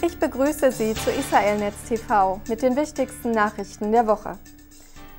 Ich begrüße Sie zu Israelnetz TV mit den wichtigsten Nachrichten der Woche.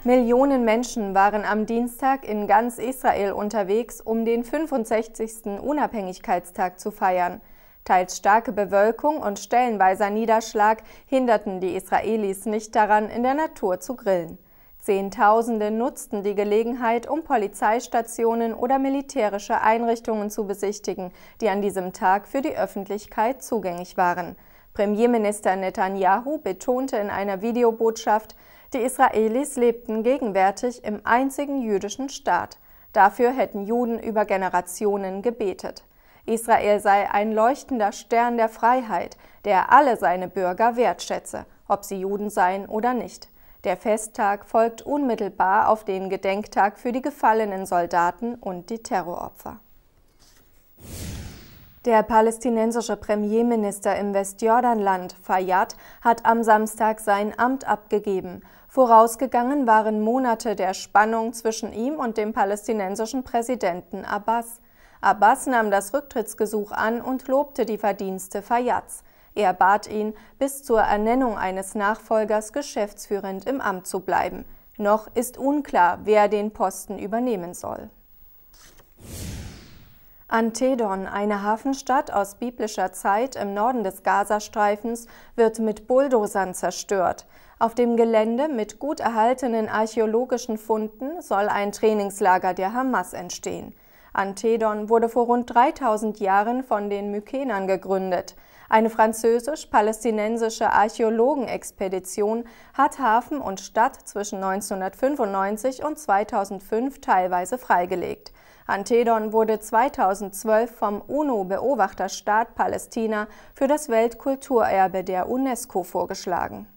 Millionen Menschen waren am Dienstag in ganz Israel unterwegs, um den 65. Unabhängigkeitstag zu feiern. Teils starke Bewölkung und stellenweiser Niederschlag hinderten die Israelis nicht daran, in der Natur zu grillen. Zehntausende nutzten die Gelegenheit, um Polizeistationen oder militärische Einrichtungen zu besichtigen, die an diesem Tag für die Öffentlichkeit zugänglich waren. Premierminister Netanyahu betonte in einer Videobotschaft, die Israelis lebten gegenwärtig im einzigen jüdischen Staat. Dafür hätten Juden über Generationen gebetet. Israel sei ein leuchtender Stern der Freiheit, der alle seine Bürger wertschätze, ob sie Juden seien oder nicht. Der Festtag folgt unmittelbar auf den Gedenktag für die gefallenen Soldaten und die Terroropfer. Der palästinensische Premierminister im Westjordanland, Fayyad, hat am Samstag sein Amt abgegeben. Vorausgegangen waren Monate der Spannung zwischen ihm und dem palästinensischen Präsidenten Abbas. Abbas nahm das Rücktrittsgesuch an und lobte die Verdienste Fayyads. Er bat ihn, bis zur Ernennung eines Nachfolgers geschäftsführend im Amt zu bleiben. Noch ist unklar, wer den Posten übernehmen soll. Antedon, eine Hafenstadt aus biblischer Zeit im Norden des Gazastreifens, wird mit Bulldozern zerstört. Auf dem Gelände mit gut erhaltenen archäologischen Funden soll ein Trainingslager der Hamas entstehen. Antedon wurde vor rund 3000 Jahren von den Mykenern gegründet. Eine französisch-palästinensische Archäologenexpedition hat Hafen und Stadt zwischen 1995 und 2005 teilweise freigelegt. Antedon wurde 2012 vom UNO-Beobachterstaat Palästina für das Weltkulturerbe der UNESCO vorgeschlagen.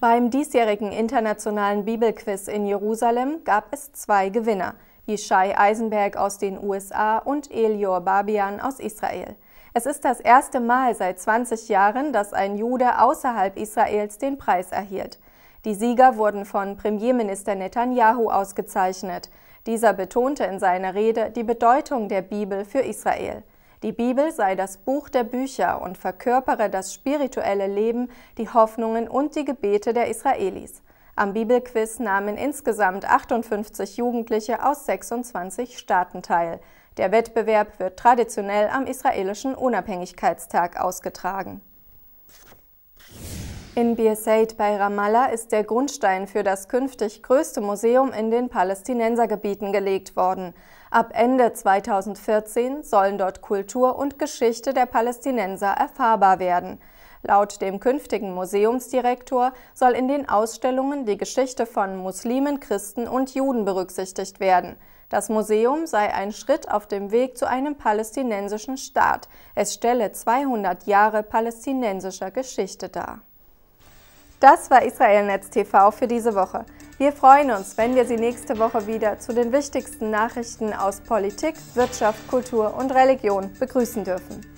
Beim diesjährigen internationalen Bibelquiz in Jerusalem gab es zwei Gewinner. Yishai Eisenberg aus den USA und Elior Babian aus Israel. Es ist das erste Mal seit 20 Jahren, dass ein Jude außerhalb Israels den Preis erhielt. Die Sieger wurden von Premierminister Netanyahu ausgezeichnet. Dieser betonte in seiner Rede die Bedeutung der Bibel für Israel. Die Bibel sei das Buch der Bücher und verkörpere das spirituelle Leben, die Hoffnungen und die Gebete der Israelis. Am Bibelquiz nahmen insgesamt 58 Jugendliche aus 26 Staaten teil. Der Wettbewerb wird traditionell am israelischen Unabhängigkeitstag ausgetragen. In Bir bei Ramallah ist der Grundstein für das künftig größte Museum in den Palästinensergebieten gelegt worden. Ab Ende 2014 sollen dort Kultur und Geschichte der Palästinenser erfahrbar werden – Laut dem künftigen Museumsdirektor soll in den Ausstellungen die Geschichte von Muslimen, Christen und Juden berücksichtigt werden. Das Museum sei ein Schritt auf dem Weg zu einem palästinensischen Staat. Es stelle 200 Jahre palästinensischer Geschichte dar. Das war Israelnetz TV für diese Woche. Wir freuen uns, wenn wir Sie nächste Woche wieder zu den wichtigsten Nachrichten aus Politik, Wirtschaft, Kultur und Religion begrüßen dürfen.